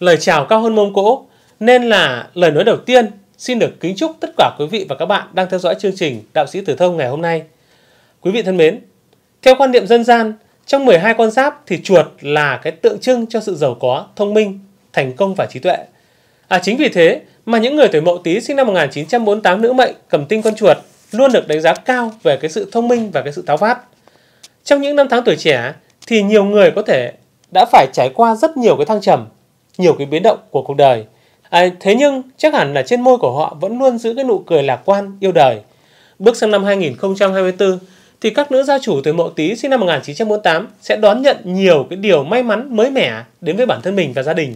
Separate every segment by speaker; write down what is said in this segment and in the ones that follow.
Speaker 1: lời chào cao hơn mông cỗ nên là lời nói đầu tiên xin được kính chúc tất cả quý vị và các bạn đang theo dõi chương trình Đạo sĩ Tử Thông ngày hôm nay. Quý vị thân mến, theo quan niệm dân gian, trong 12 con giáp thì chuột là cái tượng trưng cho sự giàu có, thông minh, thành công và trí tuệ. À chính vì thế mà những người tuổi Mậu Tý sinh năm 1948 nữ mệnh cầm tinh con chuột luôn được đánh giá cao về cái sự thông minh và cái sự tháo vát. Trong những năm tháng tuổi trẻ thì nhiều người có thể đã phải trải qua rất nhiều cái thăng trầm nhiều cái biến động của cuộc đời. À, thế nhưng chắc hẳn là trên môi của họ vẫn luôn giữ cái nụ cười lạc quan, yêu đời. Bước sang năm 2024 thì các nữ gia chủ tuổi Mậu Tý sinh năm 1948 sẽ đón nhận nhiều cái điều may mắn mới mẻ đến với bản thân mình và gia đình.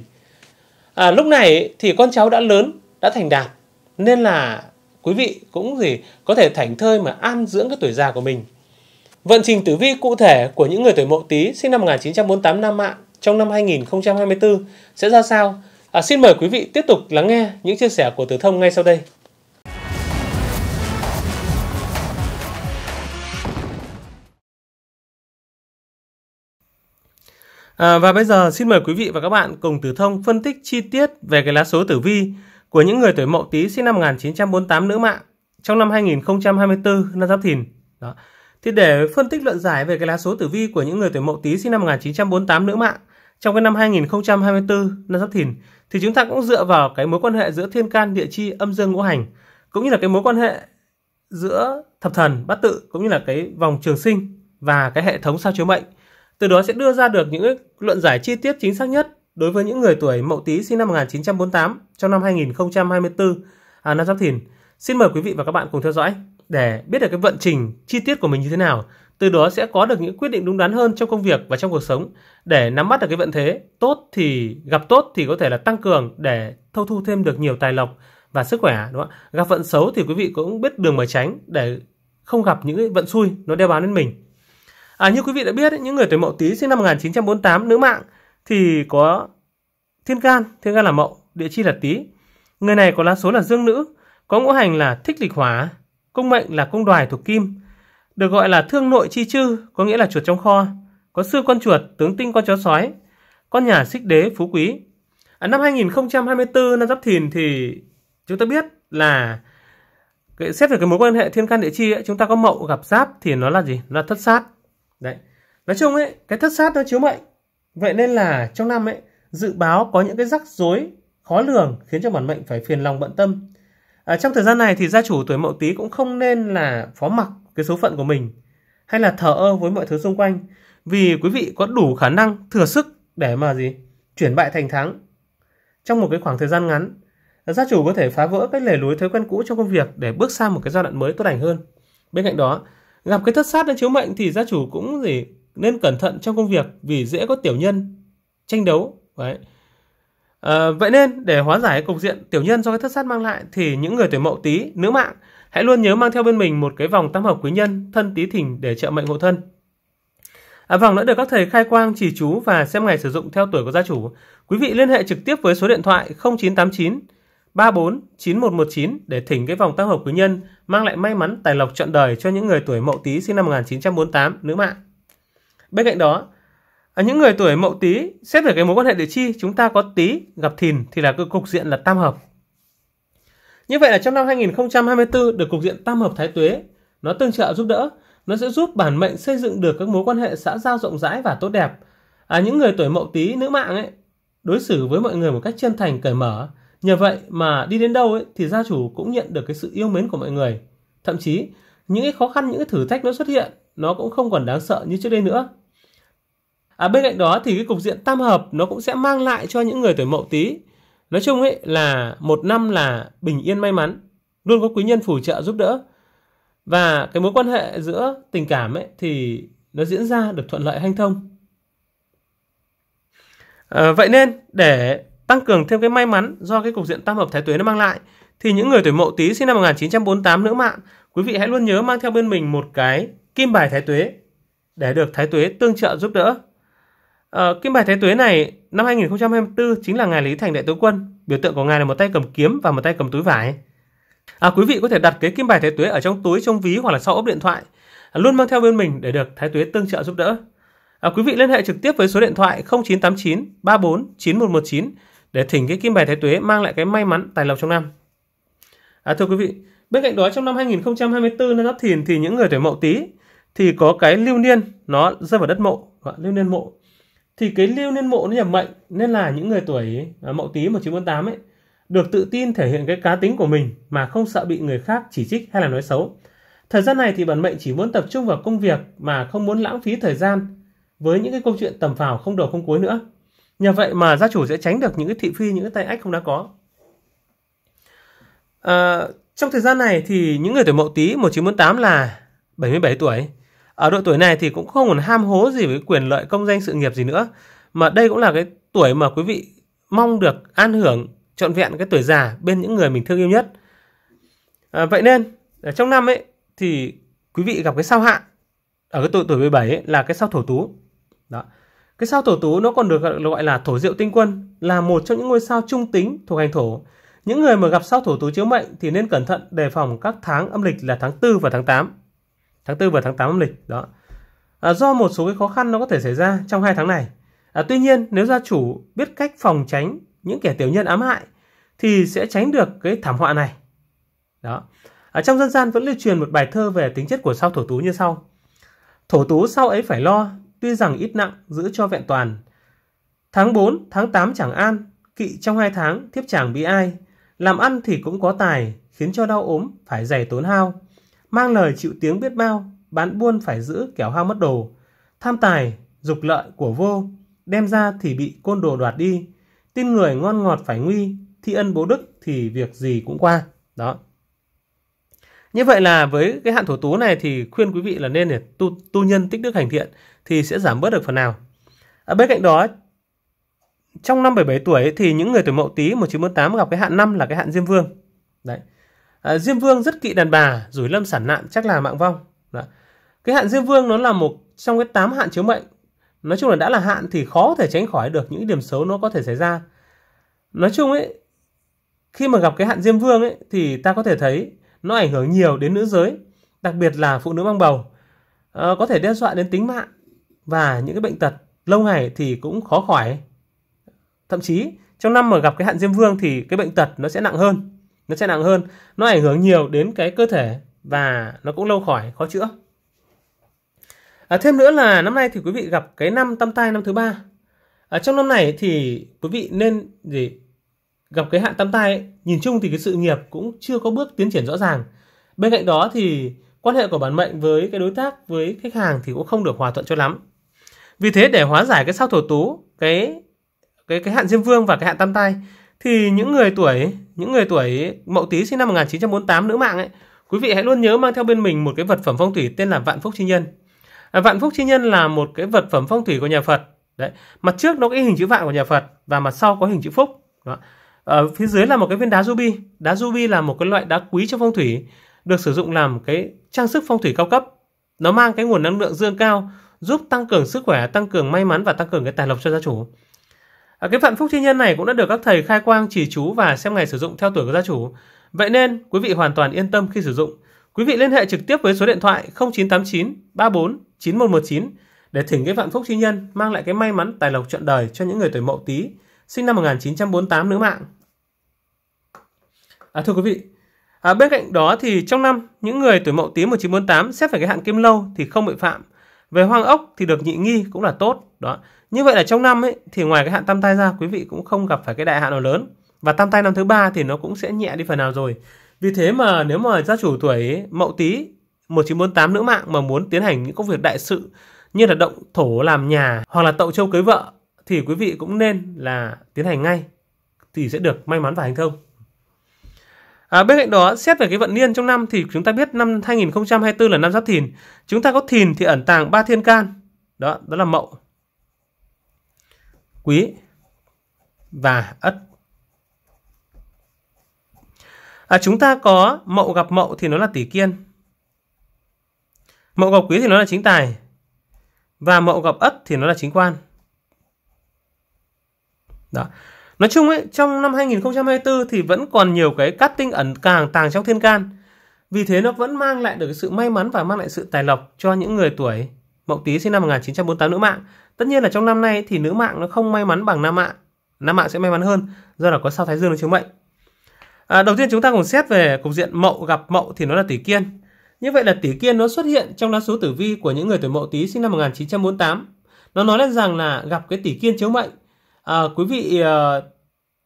Speaker 1: À, lúc này thì con cháu đã lớn, đã thành đạt nên là quý vị cũng gì có thể thảnh thơi mà an dưỡng cái tuổi già của mình. Vận trình tử vi cụ thể của những người tuổi Mậu Tý sinh năm 1948 Nam Mạng trong năm 2024 sẽ ra sao? À, xin mời quý vị tiếp tục lắng nghe những chia sẻ của Tử Thông ngay sau đây. À, và bây giờ xin mời quý vị và các bạn cùng Tử Thông phân tích chi tiết về cái lá số tử vi của những người tuổi Mậu Tý sinh năm 1948 nữ mạng trong năm 2024 năm Giáp Thìn. Đó. Thì để phân tích luận giải về cái lá số tử vi của những người tuổi Mậu Tý sinh năm 1948 nữ mạng trong cái năm 2024, năm Giáp Thìn, thì chúng ta cũng dựa vào cái mối quan hệ giữa thiên can địa chi âm dương ngũ hành, cũng như là cái mối quan hệ giữa thập thần bát tự cũng như là cái vòng trường sinh và cái hệ thống sao chiếu mệnh. Từ đó sẽ đưa ra được những luận giải chi tiết chính xác nhất đối với những người tuổi Mậu Tý sinh năm 1948 trong năm 2024 à, năm Giáp Thìn. Xin mời quý vị và các bạn cùng theo dõi để biết được cái vận trình chi tiết của mình như thế nào từ đó sẽ có được những quyết định đúng đắn hơn trong công việc và trong cuộc sống để nắm bắt được cái vận thế tốt thì gặp tốt thì có thể là tăng cường để thâu thu thêm được nhiều tài lộc và sức khỏe đúng không ạ gặp vận xấu thì quý vị cũng biết đường mà tránh để không gặp những vận xui nó đeo bám đến mình à, như quý vị đã biết những người tuổi mậu tý sinh năm 1948 nữ mạng thì có thiên can thiên can là mậu địa chi là tý người này có lá số là dương nữ có ngũ hành là thích lịch hỏa công mệnh là công đoài thuộc kim được gọi là thương nội chi chư, có nghĩa là chuột trong kho, có sư con chuột, tướng tinh con chó sói, con nhà xích đế phú quý. À, năm 2024 năm Giáp Thìn thì chúng ta biết là cái, xét về cái mối quan hệ thiên can địa chi ấy, chúng ta có mậu gặp giáp thì nó là gì? Nó là thất sát. Đấy. Nói chung ấy, cái thất sát nó chiếu mệnh. Vậy nên là trong năm ấy dự báo có những cái rắc rối khó lường khiến cho bản mệnh phải phiền lòng bận tâm. À, trong thời gian này thì gia chủ tuổi mậu tý cũng không nên là phó mặc cái số phận của mình hay là thờ ơ với mọi thứ xung quanh vì quý vị có đủ khả năng thừa sức để mà gì chuyển bại thành thắng trong một cái khoảng thời gian ngắn gia chủ có thể phá vỡ cái lề lối thói quen cũ trong công việc để bước sang một cái giai đoạn mới tốt lành hơn bên cạnh đó gặp cái thất sát đến chiếu mệnh thì gia chủ cũng gì nên cẩn thận trong công việc vì dễ có tiểu nhân tranh đấu Đấy. À, vậy nên để hóa giải cục diện tiểu nhân do cái thất sát mang lại thì những người tuổi mậu Tý nữ mạng Hãy luôn nhớ mang theo bên mình một cái vòng tam hợp quý nhân thân tí thìn để trợ mệnh hộ thân. À, vòng đã được các thầy khai quang chỉ chú và xem ngày sử dụng theo tuổi của gia chủ. Quý vị liên hệ trực tiếp với số điện thoại 0989 34 9119 để thỉnh cái vòng tam hợp quý nhân mang lại may mắn tài lộc trọn đời cho những người tuổi Mậu Tý sinh năm 1948 nữ mạng. Bên cạnh đó, ở à, những người tuổi Mậu Tý xét về cái mối quan hệ địa chi, chúng ta có Tý gặp Thìn thì là cái cục diện là tam hợp. Như vậy là trong năm 2024 được cục diện tam hợp thái tuế, nó tương trợ giúp đỡ, nó sẽ giúp bản mệnh xây dựng được các mối quan hệ xã giao rộng rãi và tốt đẹp. À, những người tuổi mậu tý nữ mạng ấy đối xử với mọi người một cách chân thành cởi mở. Nhờ vậy mà đi đến đâu ấy thì gia chủ cũng nhận được cái sự yêu mến của mọi người. Thậm chí những cái khó khăn, những cái thử thách nó xuất hiện nó cũng không còn đáng sợ như trước đây nữa. À, bên cạnh đó thì cái cục diện tam hợp nó cũng sẽ mang lại cho những người tuổi mậu tý nói chung ấy là một năm là bình yên may mắn luôn có quý nhân phù trợ giúp đỡ và cái mối quan hệ giữa tình cảm ấy thì nó diễn ra được thuận lợi hanh thông à, vậy nên để tăng cường thêm cái may mắn do cái cục diện tam hợp thái tuế nó mang lại thì những người tuổi mậu tý sinh năm 1948 nữ mạng quý vị hãy luôn nhớ mang theo bên mình một cái kim bài thái tuế để được thái tuế tương trợ giúp đỡ À, cái bài Thái Tuế này năm 2024 chính là ngài Lý Thành Đại Tướng Quân. Biểu tượng của ngài là một tay cầm kiếm và một tay cầm túi vải. À, quý vị có thể đặt cái kim bài Thái Tuế ở trong túi, trong ví hoặc là sau ốp điện thoại, à, luôn mang theo bên mình để được Thái Tuế tương trợ giúp đỡ. À, quý vị liên hệ trực tiếp với số điện thoại 0989 34 9119 để thỉnh cái kim bài Thái Tuế mang lại cái may mắn tài lộc trong năm. À, thưa quý vị, bên cạnh đó trong năm 2024 năm Giáp Thìn thì những người tuổi Mậu Tý thì có cái lưu niên nó rơi vào đất mộ, lưu niên mộ thì cái lưu niên mộ nó nhập mệnh nên là những người tuổi à, mậu tí 1948 ấy được tự tin thể hiện cái cá tính của mình mà không sợ bị người khác chỉ trích hay là nói xấu. Thời gian này thì bản mệnh chỉ muốn tập trung vào công việc mà không muốn lãng phí thời gian với những cái câu chuyện tầm phào không đầu không cuối nữa. Nhờ vậy mà gia chủ sẽ tránh được những cái thị phi, những cái tay ách không đã có. À, trong thời gian này thì những người tuổi mậu tí 1948 là 77 tuổi ở độ tuổi này thì cũng không còn ham hố gì với quyền lợi công danh sự nghiệp gì nữa mà đây cũng là cái tuổi mà quý vị mong được an hưởng trọn vẹn cái tuổi già bên những người mình thương yêu nhất à, vậy nên ở trong năm ấy thì quý vị gặp cái sao hạn ở cái tuổi tuổi 17 ấy, là cái sao thổ tú đó cái sao thổ tú nó còn được gọi là thổ diệu tinh quân là một trong những ngôi sao trung tính thuộc hành thổ những người mà gặp sao thổ tú chiếu mệnh thì nên cẩn thận đề phòng các tháng âm lịch là tháng 4 và tháng 8 tháng 4 và tháng 8 âm lịch đó à, do một số cái khó khăn nó có thể xảy ra trong hai tháng này à, tuy nhiên nếu gia chủ biết cách phòng tránh những kẻ tiểu nhân ám hại thì sẽ tránh được cái thảm họa này đó ở à, trong dân gian vẫn lưu truyền một bài thơ về tính chất của sao thổ tú như sau thổ tú sau ấy phải lo tuy rằng ít nặng giữ cho vẹn toàn tháng 4, tháng 8 chẳng an kỵ trong hai tháng thiếp chẳng bị ai làm ăn thì cũng có tài khiến cho đau ốm phải dày tốn hao mang lời chịu tiếng biết bao, bán buôn phải giữ kẻo hao mất đồ, tham tài, dục lợi của vô, đem ra thì bị côn đồ đoạt đi, tin người ngon ngọt phải nguy, thi ân bố đức thì việc gì cũng qua. Đó. Như vậy là với cái hạn thổ tú này thì khuyên quý vị là nên để tu, tu nhân tích đức hành thiện thì sẽ giảm bớt được phần nào. Ở bên cạnh đó, trong năm 77 tuổi thì những người tuổi mậu tí 1948 gặp cái hạn năm là cái hạn Diêm Vương. Đấy à, Diêm Vương rất kỵ đàn bà, rủi lâm sản nạn chắc là mạng vong. Đó. Cái hạn Diêm Vương nó là một trong cái tám hạn chiếu mệnh. Nói chung là đã là hạn thì khó thể tránh khỏi được những điểm xấu nó có thể xảy ra. Nói chung ấy, khi mà gặp cái hạn Diêm Vương ấy thì ta có thể thấy nó ảnh hưởng nhiều đến nữ giới, đặc biệt là phụ nữ mang bầu. À, có thể đe dọa đến tính mạng và những cái bệnh tật lâu ngày thì cũng khó khỏi. Thậm chí trong năm mà gặp cái hạn Diêm Vương thì cái bệnh tật nó sẽ nặng hơn nó sẽ nặng hơn nó ảnh hưởng nhiều đến cái cơ thể và nó cũng lâu khỏi khó chữa à, thêm nữa là năm nay thì quý vị gặp cái năm tam tai năm thứ ba à, trong năm này thì quý vị nên gì gặp cái hạn tam tai nhìn chung thì cái sự nghiệp cũng chưa có bước tiến triển rõ ràng bên cạnh đó thì quan hệ của bản mệnh với cái đối tác với khách hàng thì cũng không được hòa thuận cho lắm vì thế để hóa giải cái sao thổ tú cái cái cái hạn diêm vương và cái hạn tam tai thì những người tuổi những người tuổi Mậu Tý sinh năm 1948 nữ mạng ấy, quý vị hãy luôn nhớ mang theo bên mình một cái vật phẩm phong thủy tên là Vạn Phúc Chi Nhân. À, vạn Phúc Chi Nhân là một cái vật phẩm phong thủy của nhà Phật. Đấy, mặt trước nó có hình chữ vạn của nhà Phật và mặt sau có hình chữ phúc. Đó. Ở phía dưới là một cái viên đá ruby. Đá ruby là một cái loại đá quý trong phong thủy, được sử dụng làm cái trang sức phong thủy cao cấp. Nó mang cái nguồn năng lượng dương cao, giúp tăng cường sức khỏe, tăng cường may mắn và tăng cường cái tài lộc cho gia chủ cái phận phúc thiên nhân này cũng đã được các thầy khai quang chỉ chú và xem ngày sử dụng theo tuổi của gia chủ. Vậy nên quý vị hoàn toàn yên tâm khi sử dụng. Quý vị liên hệ trực tiếp với số điện thoại 0989 34 9119 để thỉnh cái vạn phúc chi nhân mang lại cái may mắn tài lộc trọn đời cho những người tuổi mậu tý sinh năm 1948 nữ mạng. À, thưa quý vị, à, bên cạnh đó thì trong năm những người tuổi mậu tý 1948 xếp phải cái hạn kim lâu thì không bị phạm về hoang ốc thì được nhị nghi cũng là tốt. Đó. Như vậy là trong năm ấy thì ngoài cái hạn tam tai ra quý vị cũng không gặp phải cái đại hạn nào lớn. Và tam tai năm thứ ba thì nó cũng sẽ nhẹ đi phần nào rồi. Vì thế mà nếu mà gia chủ tuổi Mậu Tý 1948 nữ mạng mà muốn tiến hành những công việc đại sự như là động thổ làm nhà hoặc là tậu châu cưới vợ thì quý vị cũng nên là tiến hành ngay thì sẽ được may mắn và thành công. À, bên cạnh đó, xét về cái vận niên trong năm thì chúng ta biết năm 2024 là năm Giáp Thìn. Chúng ta có Thìn thì ẩn tàng ba thiên can. Đó, đó là Mậu, Quý và Ất. À, chúng ta có Mậu gặp Mậu thì nó là Tỷ Kiên. Mậu gặp Quý thì nó là Chính Tài. Và Mậu gặp Ất thì nó là Chính Quan. Đó. Nói chung ấy, trong năm 2024 thì vẫn còn nhiều cái cát tinh ẩn càng tàng trong thiên can. Vì thế nó vẫn mang lại được sự may mắn và mang lại sự tài lộc cho những người tuổi Mậu Tý sinh năm 1948 nữ mạng. Tất nhiên là trong năm nay thì nữ mạng nó không may mắn bằng nam mạng. Nam mạng sẽ may mắn hơn do là có sao Thái Dương nó chiếu mệnh. À, đầu tiên chúng ta cùng xét về cục diện Mậu gặp Mậu thì nó là Tỷ Kiên. Như vậy là Tỷ Kiên nó xuất hiện trong lá số tử vi của những người tuổi Mậu Tý sinh năm 1948. Nó nói lên rằng là gặp cái Tỷ Kiên chiếu mệnh à, quý vị à,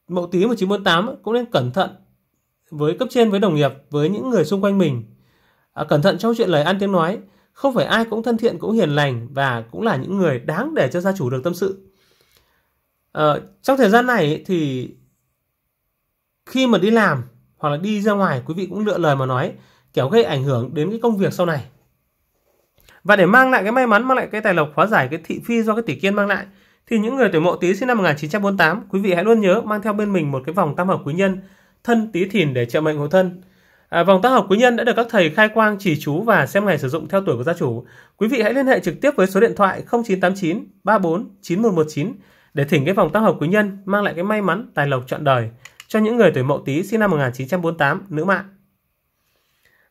Speaker 1: mậu tí 1948 cũng nên cẩn thận với cấp trên với đồng nghiệp với những người xung quanh mình à, cẩn thận trong chuyện lời ăn tiếng nói không phải ai cũng thân thiện cũng hiền lành và cũng là những người đáng để cho gia chủ được tâm sự à, trong thời gian này thì khi mà đi làm hoặc là đi ra ngoài quý vị cũng lựa lời mà nói kiểu gây ảnh hưởng đến cái công việc sau này và để mang lại cái may mắn mang lại cái tài lộc hóa giải cái thị phi do cái tỷ kiên mang lại thì những người tuổi mậu tí sinh năm 1948, quý vị hãy luôn nhớ mang theo bên mình một cái vòng tam hợp quý nhân thân tí thìn để trợ mệnh hộ thân. À, vòng tam hợp quý nhân đã được các thầy khai quang chỉ chú và xem ngày sử dụng theo tuổi của gia chủ. Quý vị hãy liên hệ trực tiếp với số điện thoại 0989 34 9119 để thỉnh cái vòng tam hợp quý nhân mang lại cái may mắn tài lộc trọn đời cho những người tuổi mậu Tý sinh năm 1948 nữ mạng.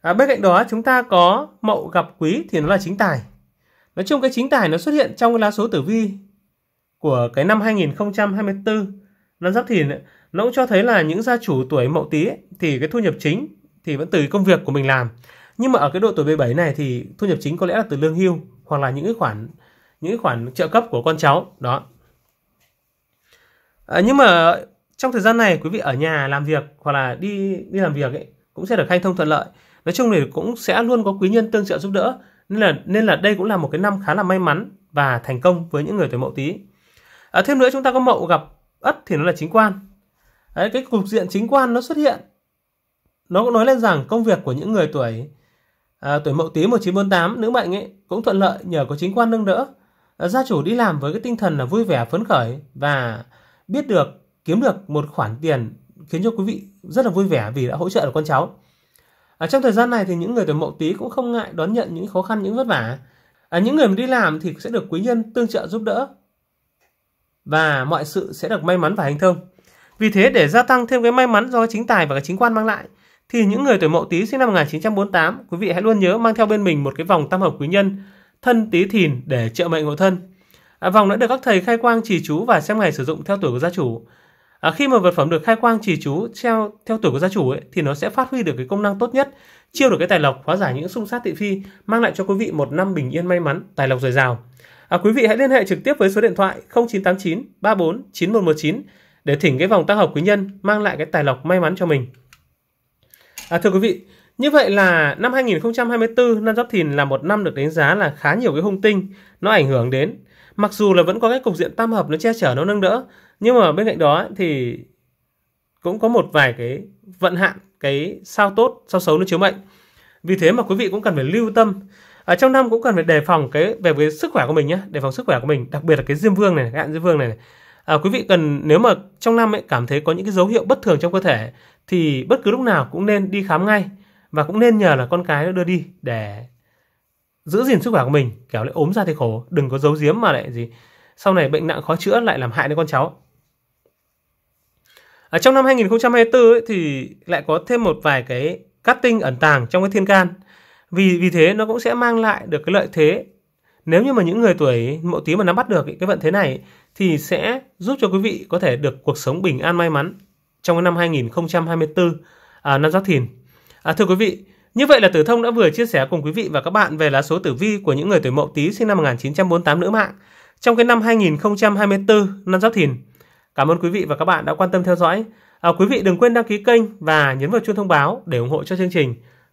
Speaker 1: À, bên cạnh đó chúng ta có mậu gặp quý thì nó là chính tài. Nói chung cái chính tài nó xuất hiện trong cái lá số tử vi của cái năm 2024 năm giáp thìn ấy, nó cũng cho thấy là những gia chủ tuổi mậu Tý thì cái thu nhập chính thì vẫn từ công việc của mình làm nhưng mà ở cái độ tuổi 17 này thì thu nhập chính có lẽ là từ lương hưu hoặc là những cái khoản những cái khoản trợ cấp của con cháu đó à, nhưng mà trong thời gian này quý vị ở nhà làm việc hoặc là đi đi làm việc ấy cũng sẽ được hanh thông thuận lợi nói chung thì cũng sẽ luôn có quý nhân tương trợ giúp đỡ nên là nên là đây cũng là một cái năm khá là may mắn và thành công với những người tuổi mậu Tý à, thêm nữa chúng ta có mậu gặp ất thì nó là chính quan Đấy, cái cục diện chính quan nó xuất hiện nó cũng nói lên rằng công việc của những người tuổi à, tuổi mậu tí 1948 nữ mệnh ấy cũng thuận lợi nhờ có chính quan nâng đỡ à, gia chủ đi làm với cái tinh thần là vui vẻ phấn khởi và biết được kiếm được một khoản tiền khiến cho quý vị rất là vui vẻ vì đã hỗ trợ được con cháu à, trong thời gian này thì những người tuổi mậu tí cũng không ngại đón nhận những khó khăn những vất vả à, những người mà đi làm thì sẽ được quý nhân tương trợ giúp đỡ và mọi sự sẽ được may mắn và hành thông. Vì thế để gia tăng thêm cái may mắn do chính tài và cái chính quan mang lại thì những người tuổi Mậu Tý sinh năm 1948, quý vị hãy luôn nhớ mang theo bên mình một cái vòng tam hợp quý nhân thân Tý Thìn để trợ mệnh ngộ thân. À, vòng đã được các thầy khai quang trì chú và xem ngày sử dụng theo tuổi của gia chủ. À, khi mà vật phẩm được khai quang trì chú treo theo tuổi của gia chủ ấy, thì nó sẽ phát huy được cái công năng tốt nhất, chiêu được cái tài lộc, hóa giải những xung sát thị phi, mang lại cho quý vị một năm bình yên may mắn, tài lộc dồi dào. À, quý vị hãy liên hệ trực tiếp với số điện thoại 0989 34 9119 để thỉnh cái vòng tác hợp quý nhân mang lại cái tài lộc may mắn cho mình. À, thưa quý vị, như vậy là năm 2024, năm Giáp Thìn là một năm được đánh giá là khá nhiều cái hung tinh nó ảnh hưởng đến. Mặc dù là vẫn có cái cục diện tam hợp nó che chở nó nâng đỡ, nhưng mà bên cạnh đó thì cũng có một vài cái vận hạn cái sao tốt, sao xấu nó chiếu mệnh. Vì thế mà quý vị cũng cần phải lưu tâm ở trong năm cũng cần phải đề phòng cái về cái sức khỏe của mình nhé đề phòng sức khỏe của mình đặc biệt là cái diêm vương này các bạn diêm vương này, À, quý vị cần nếu mà trong năm ấy cảm thấy có những cái dấu hiệu bất thường trong cơ thể thì bất cứ lúc nào cũng nên đi khám ngay và cũng nên nhờ là con cái nó đưa đi để giữ gìn sức khỏe của mình kéo lại ốm ra thì khổ đừng có giấu giếm mà lại gì sau này bệnh nặng khó chữa lại làm hại đến con cháu ở trong năm 2024 ấy, thì lại có thêm một vài cái cắt tinh ẩn tàng trong cái thiên can vì vì thế nó cũng sẽ mang lại được cái lợi thế nếu như mà những người tuổi mậu tí mà nắm bắt được cái vận thế này thì sẽ giúp cho quý vị có thể được cuộc sống bình an may mắn trong cái năm 2024 à, năm giáp thìn à, thưa quý vị như vậy là Tử Thông đã vừa chia sẻ cùng quý vị và các bạn về lá số tử vi của những người tuổi Mậu Tý sinh năm 1948 nữ mạng trong cái năm 2024 năm Giáp Thìn. Cảm ơn quý vị và các bạn đã quan tâm theo dõi. À, quý vị đừng quên đăng ký kênh và nhấn vào chuông thông báo để ủng hộ cho chương trình.